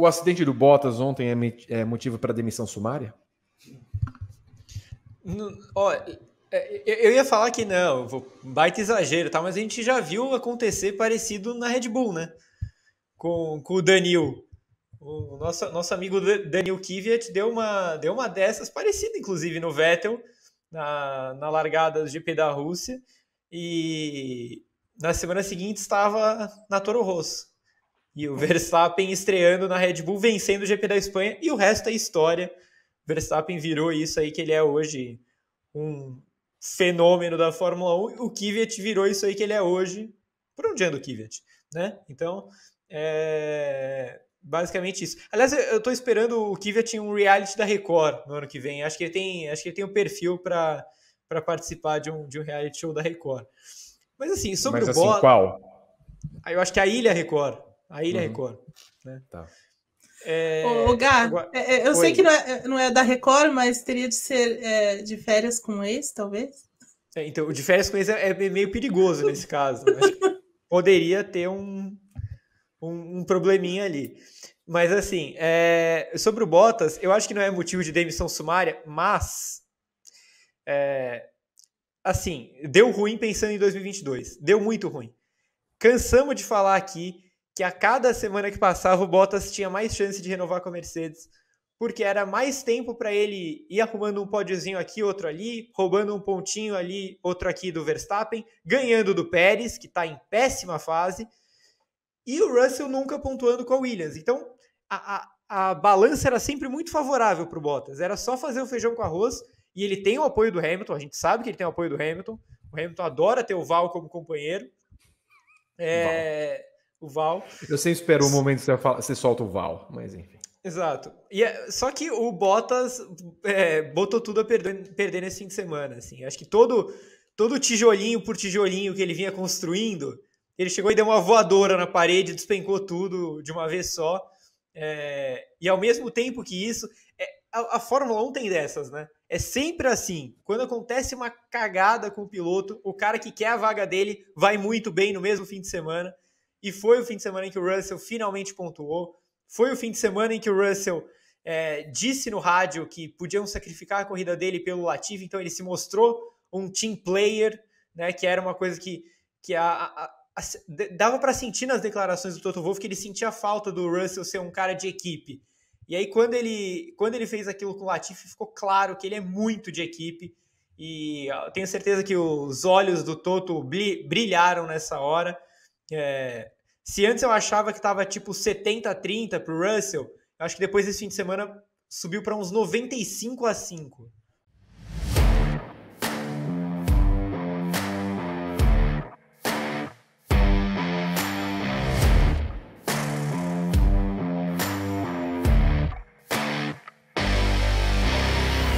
O acidente do Bottas ontem é, é motivo para demissão sumária? ó, é, é, eu ia falar que não, baita exagero, tá? mas a gente já viu acontecer parecido na Red Bull, né? Com, com o Danil. O nosso, nosso amigo Daniel Kvyat deu uma, deu uma dessas, parecida inclusive no Vettel, na, na largada do GP da Rússia, e na semana seguinte estava na Toro Rosso. E o Verstappen estreando na Red Bull, vencendo o GP da Espanha, e o resto é história. O Verstappen virou isso aí que ele é hoje, um fenômeno da Fórmula 1. O Kvyat virou isso aí que ele é hoje. Por onde anda o Kvyat? Né? Então, é basicamente isso. Aliás, eu estou esperando o Kvyat em um reality da Record no ano que vem. Acho que ele tem, acho que ele tem um perfil para participar de um, de um reality show da Record. Mas assim, sobre Mas, o assim, Bottas. qual? Ah, eu acho que é a Ilha Record. A Ilha uhum. Record. Né? Tá. É... Ô, Gá, é, é, eu Oi. sei que não é, não é, da Record, mas teria de ser é, de férias com ex, talvez. É, então, o de férias com ex é, meio perigoso nesse caso. Né? poderia ter um, um, um, probleminha ali. Mas assim, sobre o Bottas, eu acho que não é motivo de demissão sumária, mas assim, deu ruim pensando em 2022. Deu muito ruim. Cansamos de falar aqui que a cada semana que passava o Bottas tinha mais chance de renovar com a Mercedes, porque era mais tempo para ele ir arrumando um pódiozinho aqui, outro ali, roubando um pontinho ali, outro aqui do Verstappen, ganhando do Pérez, que está em péssima fase, e o Russell nunca pontuando com a Williams. Então, a, a, a balança era sempre muito favorável para o Bottas, era só fazer o feijão com arroz, e ele tem o apoio do Hamilton, a gente sabe que ele tem o apoio do Hamilton, o Hamilton adora ter o Val como companheiro. É, Val o Val. Eu sempre espero o um momento que você, fala, você solta o Val, mas enfim. Exato. E é, só que o Bottas é, botou tudo a perder, perder nesse fim de semana. Assim. Acho que todo, todo tijolinho por tijolinho que ele vinha construindo, ele chegou e deu uma voadora na parede, despencou tudo de uma vez só. É, e ao mesmo tempo que isso, é, a, a, Fórmula 1 tem dessas, né? É sempre assim. Quando acontece uma cagada com o piloto, o cara que quer a vaga dele vai muito bem no mesmo fim de semana e foi o fim de semana em que o Russell finalmente pontuou, foi o fim de semana em que o Russell é, disse no rádio que podiam sacrificar a corrida dele pelo Latifi, então ele se mostrou um team player, né, que era uma coisa que, que a, a, a, dava para sentir nas declarações do Toto Wolff que ele sentia falta do Russell ser um cara de equipe. E aí quando ele, quando ele fez aquilo com o Latifi, ficou claro que ele é muito de equipe, e eu tenho certeza que os olhos do Toto brilharam nessa hora, é, se antes eu achava que estava tipo 70-30 para o Russell, acho que depois desse fim de semana subiu para uns 95 a 5.